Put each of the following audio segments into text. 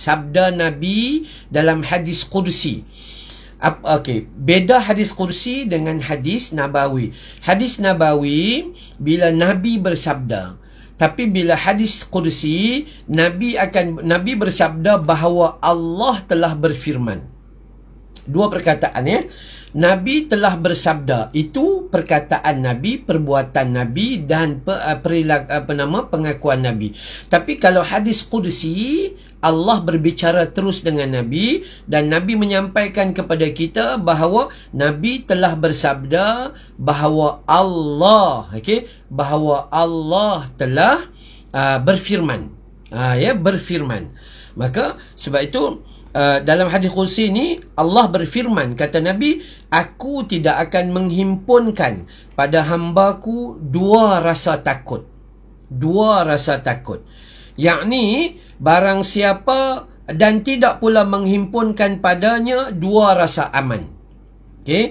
sabda Nabi dalam hadis kursi. Okey, beda hadis kursi dengan hadis Nabawi. Hadis Nabawi bila Nabi bersabda. Tapi bila hadis kursi, Nabi akan Nabi bersabda bahawa Allah telah berfirman. Dua perkataan ya. Nabi telah bersabda itu perkataan Nabi, perbuatan Nabi dan eh, perilaku eh, apa nama pengakuan Nabi. Tapi kalau hadis Qudsi Allah berbicara terus dengan Nabi dan Nabi menyampaikan kepada kita bahawa Nabi telah bersabda bahawa Allah, okay, bahawa Allah telah uh, berfirman, uh, ya berfirman. Maka sebab itu Eh, dalam hadis kursi ni Allah berfirman kata Nabi aku tidak akan menghimpunkan pada hambaku dua rasa takut dua rasa takut yakni barang siapa dan tidak pula menghimpunkan padanya dua rasa aman okey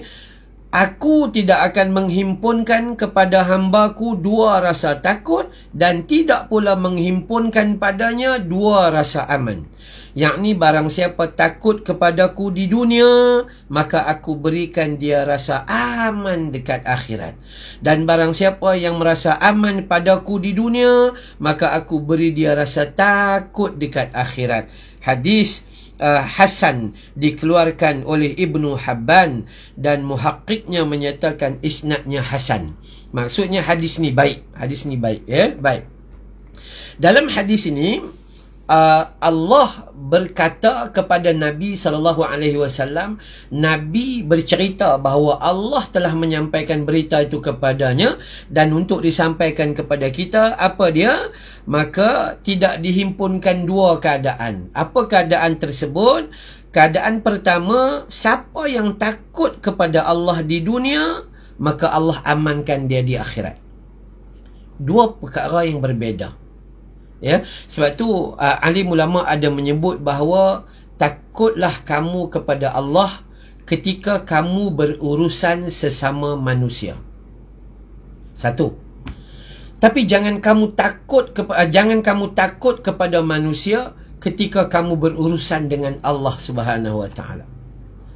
Aku tidak akan menghimpunkan kepada hambaku dua rasa takut dan tidak pula menghimpunkan padanya dua rasa aman. Yang ni barang siapa takut kepadaku di dunia, maka aku berikan dia rasa aman dekat akhirat. Dan barang siapa yang merasa aman padaku di dunia, maka aku beri dia rasa takut dekat akhirat. Hadis Uh, Hasan dikeluarkan oleh Ibn Habban dan muhakkiknya menyatakan isnadnya Hasan. Maksudnya hadis ni baik, hadis ni baik ya, baik. Dalam hadis ini Ah, Allah berkata kepada Nabi sallallahu alaihi wasallam Nabi bercerita bahawa Allah telah menyampaikan berita itu kepadanya dan untuk disampaikan kepada kita apa dia maka tidak dihimpunkan dua keadaan apa keadaan tersebut keadaan pertama siapa yang takut kepada Allah di dunia maka Allah amankan dia di akhirat dua perkara yang berbeza ya sebab tu uh, ahli ulama ada menyebut bahawa takutlah kamu kepada Allah ketika kamu berurusan sesama manusia satu tapi jangan kamu takut kepada uh, jangan kamu takut kepada manusia ketika kamu berurusan dengan Allah Subhanahu Wa Taala.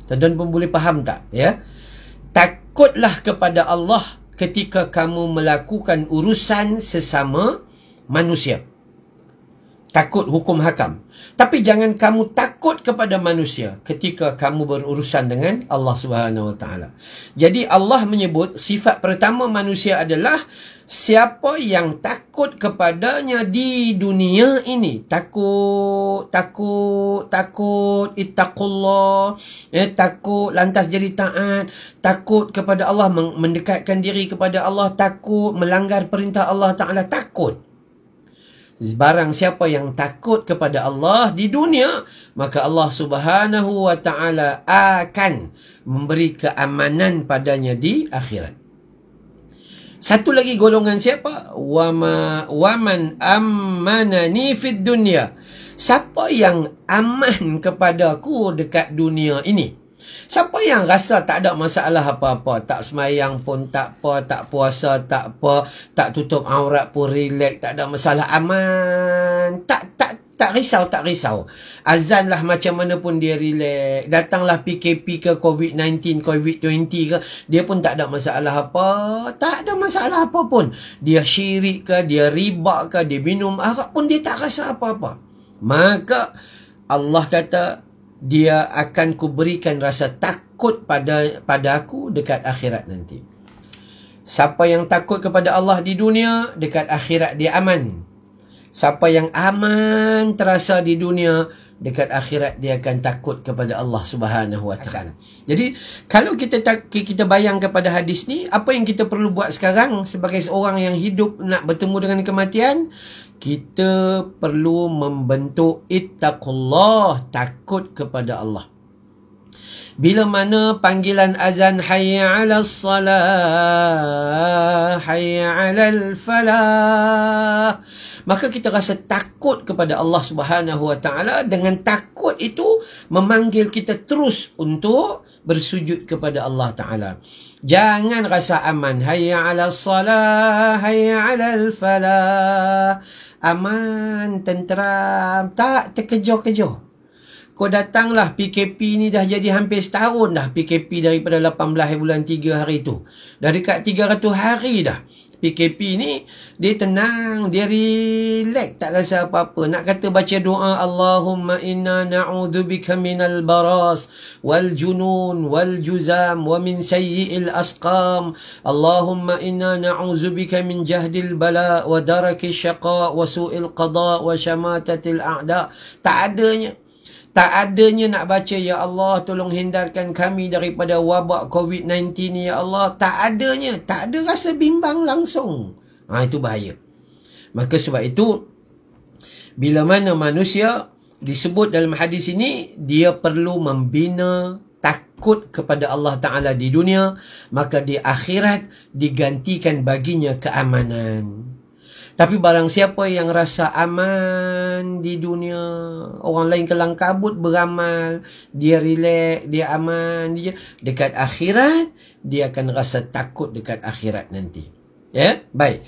Tuan-tuan boleh faham tak ya? Takutlah kepada Allah ketika kamu melakukan urusan sesama manusia takut hukum hakam. Tapi jangan kamu takut kepada manusia ketika kamu berurusan dengan Allah Subhanahu Wa Taala. Jadi Allah menyebut sifat pertama manusia adalah siapa yang takut kepadanya di dunia ini. Takut, takut, takut, itaqullah, eh, takut, lantas jadi taat, takut kepada Allah, mendekatkan diri kepada Allah, takut, melanggar perintah Allah Ta'ala, takut barang siapa yang takut kepada Allah di dunia maka Allah Subhanahu wa taala akan memberi keamanan padanya di akhirat satu lagi golongan siapa wama waman amanani fid dunya siapa yang aman kepada aku dekat dunia ini Siapa yang rasa tak ada masalah apa-apa, tak semayang pun tak apa, tak puasa tak apa, tak tutup aurat pun relax, tak ada masalah aman, tak tak tak risau, tak risau. Azan lah macam mana pun dia relax. Datanglah PKP ke COVID-19, COVID-20 ke. Dia pun tak ada masalah apa. Tak ada masalah apa pun. Dia syirik ke, dia riba ke, dia minum. Harap pun dia tak rasa apa-apa. Maka Allah kata, dia akan ku berikan rasa takut pada pada aku dekat akhirat nanti. Siapa yang takut kepada Allah di dunia, dekat akhirat dia aman. Siapa yang aman terasa di dunia dekat akhirat dia akan takut kepada Allah Subhanahu Wa Taala. Jadi kalau kita tak, kita bayang kepada hadis ni apa yang kita perlu buat sekarang sebagai seorang yang hidup nak bertemu dengan kematian kita perlu membentuk ittaqullah takut kepada Allah. Bila mana panggilan azan hayya 'alas salah hayya 'alal falah maka kita rasa takut kepada Allah Subhanahu Wa Taala dengan takut itu memanggil kita terus untuk bersujud kepada Allah Taala. Jangan rasa aman. Hayya 'ala salah, hayya 'ala falah. Aman, tenteram, tak terkejoh-kejoh. Kau datanglah PKP ni dah jadi hampir setahun dah PKP daripada 18 bulan 3 hari tu. Dari kat 300 hari dah. PKP ni dia tenang, dia relax, tak rasa apa-apa. Nak kata baca doa Allahumma inna na'udzubika minal baras wal junun wal juzam wa min sayyi'il asqam. Allahumma inna na'udzubika min jahdil bala wa daraki syaqa wa su'il qada wa syamatatil a'da. Tak adanya. Tak adanya nak baca Ya Allah tolong hindarkan kami daripada wabak COVID-19 ni Ya Allah Tak adanya Tak ada rasa bimbang langsung ha, Itu bahaya Maka sebab itu Bila mana manusia disebut dalam hadis ini Dia perlu membina takut kepada Allah Ta'ala di dunia Maka di akhirat digantikan baginya keamanan tapi barang siapa yang rasa aman di dunia, orang lain kelang kabut beramal, dia relax, dia aman, dia dekat akhirat, dia akan rasa takut dekat akhirat nanti. Ya, yeah? baik.